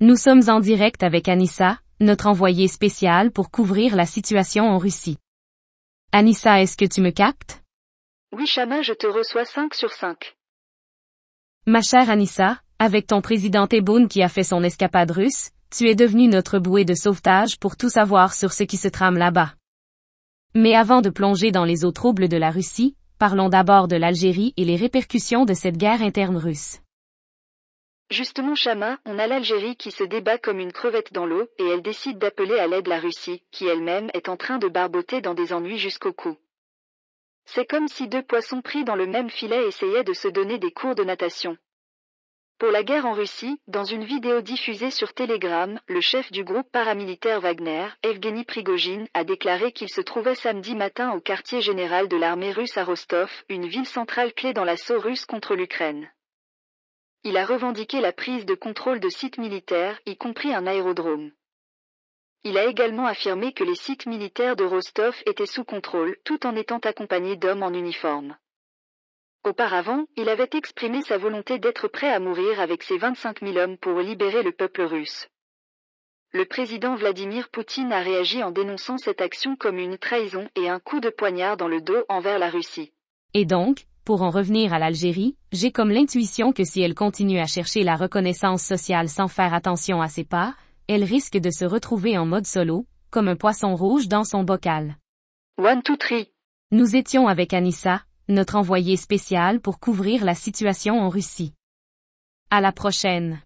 Nous sommes en direct avec Anissa, notre envoyée spéciale pour couvrir la situation en Russie. Anissa, est-ce que tu me captes Oui, Chama, je te reçois 5 sur 5. Ma chère Anissa, avec ton président Tebboune qui a fait son escapade russe, tu es devenue notre bouée de sauvetage pour tout savoir sur ce qui se trame là-bas. Mais avant de plonger dans les eaux troubles de la Russie, parlons d'abord de l'Algérie et les répercussions de cette guerre interne russe. Justement Chama, on a l'Algérie qui se débat comme une crevette dans l'eau, et elle décide d'appeler à l'aide la Russie, qui elle-même est en train de barboter dans des ennuis jusqu'au cou. C'est comme si deux poissons pris dans le même filet essayaient de se donner des cours de natation. Pour la guerre en Russie, dans une vidéo diffusée sur Telegram, le chef du groupe paramilitaire Wagner, Evgeny Prigogine, a déclaré qu'il se trouvait samedi matin au quartier général de l'armée russe à Rostov, une ville centrale clé dans l'assaut russe contre l'Ukraine. Il a revendiqué la prise de contrôle de sites militaires, y compris un aérodrome. Il a également affirmé que les sites militaires de Rostov étaient sous contrôle tout en étant accompagné d'hommes en uniforme. Auparavant, il avait exprimé sa volonté d'être prêt à mourir avec ses 25 000 hommes pour libérer le peuple russe. Le président Vladimir Poutine a réagi en dénonçant cette action comme une trahison et un coup de poignard dans le dos envers la Russie. Et donc, pour en revenir à l'Algérie, j'ai comme l'intuition que si elle continue à chercher la reconnaissance sociale sans faire attention à ses pas, elle risque de se retrouver en mode solo, comme un poisson rouge dans son bocal. One, two, three. Nous étions avec Anissa, notre envoyée spéciale pour couvrir la situation en Russie. À la prochaine.